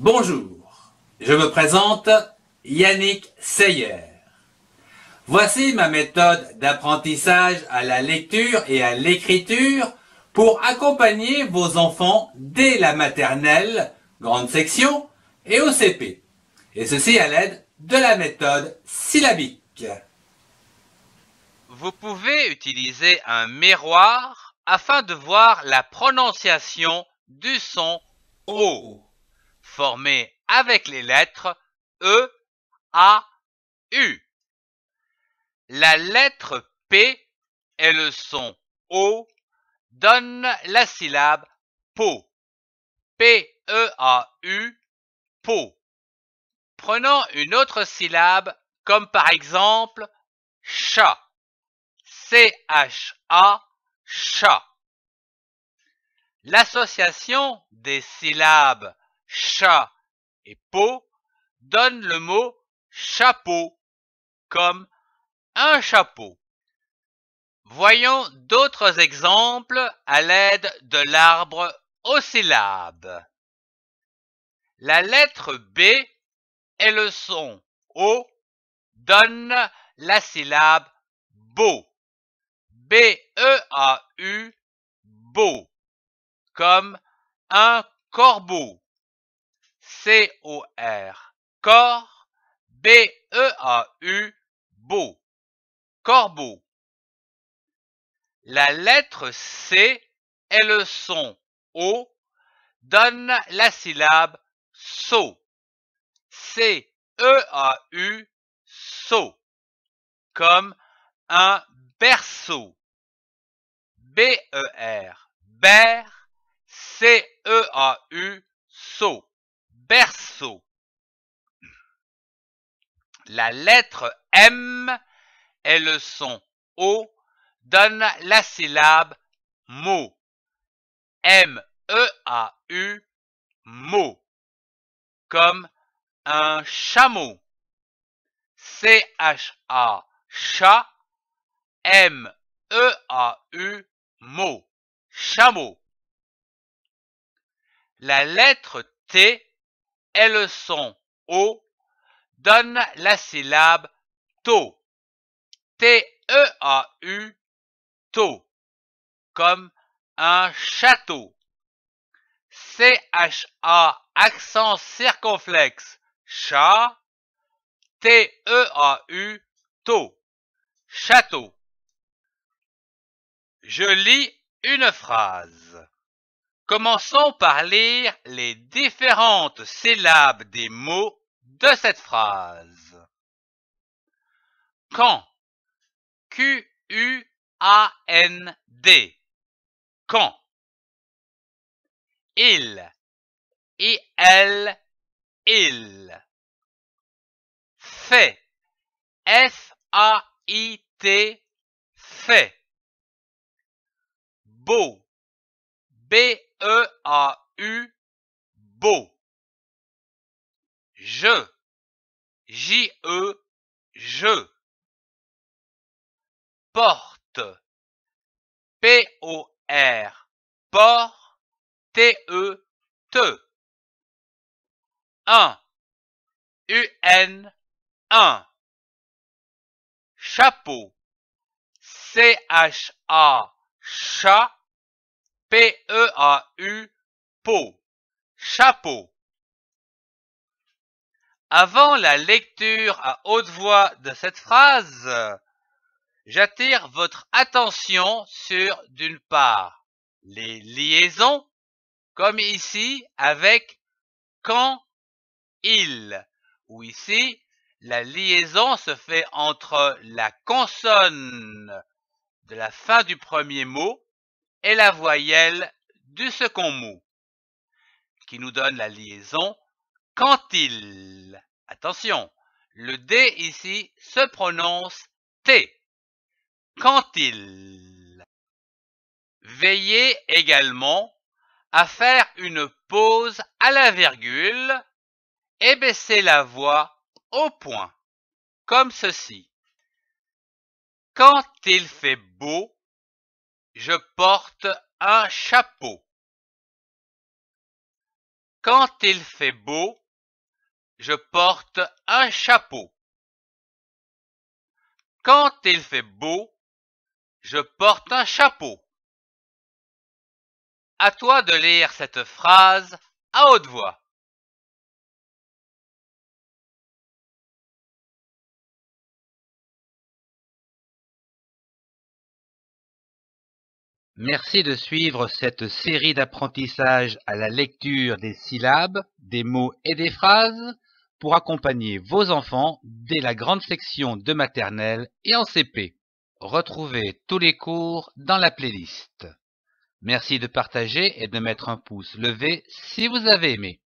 Bonjour, je me présente Yannick Seyer. Voici ma méthode d'apprentissage à la lecture et à l'écriture pour accompagner vos enfants dès la maternelle, grande section, et au CP. Et ceci à l'aide de la méthode syllabique. Vous pouvez utiliser un miroir afin de voir la prononciation du son O formé avec les lettres E, A, U. La lettre P et le son O donnent la syllabe PO. P-E-A-U, PO. Prenons une autre syllabe comme par exemple CHA. C-H-A, chat. L'association des syllabes chat et peau donnent le mot chapeau, comme un chapeau. Voyons d'autres exemples à l'aide de l'arbre aux syllabes. La lettre B et le son O donnent la syllabe beau. B-E-A-U, beau, comme un corbeau. C-O-R, corps, B-E-A-U, beau, corbeau. La lettre C et le son O donnent la syllabe SO. C-E-A-U, SO, comme un berceau. E B-E-R, ber, C-E-A-U, SO. La lettre M et le son O donnent la syllabe mot. M-E-A-U, mot. Comme un chameau. C-H-A, cha M-E-A-U, mot. Chameau. La lettre T et le son O donne la syllabe to. T-E-A-U, to comme un château. C-H-A, accent circonflexe, cha. T-E-A-U, to château. Je lis une phrase. Commençons par lire les différentes syllabes des mots de cette phrase. Quand Q-U-A-N-D Quand Il I-L Il Fait F-A-I-T Fait Beau B E-A-U, beau. Je, J-E, je. Porte, P-O-R, port, T-E, te. UN, U-N, un. Chapeau, C-H-A, chat, P-E-A-U, peau, chapeau. Avant la lecture à haute voix de cette phrase, j'attire votre attention sur, d'une part, les liaisons, comme ici avec quand, il, ou ici, la liaison se fait entre la consonne de la fin du premier mot et la voyelle du second mot qui nous donne la liaison quand il. Attention, le D ici se prononce T. Quand il. Veillez également à faire une pause à la virgule et baisser la voix au point, comme ceci. Quand il fait beau, je porte un chapeau. Quand il fait beau, je porte un chapeau. Quand il fait beau, je porte un chapeau. À toi de lire cette phrase à haute voix. Merci de suivre cette série d'apprentissages à la lecture des syllabes, des mots et des phrases pour accompagner vos enfants dès la grande section de maternelle et en CP. Retrouvez tous les cours dans la playlist. Merci de partager et de mettre un pouce levé si vous avez aimé.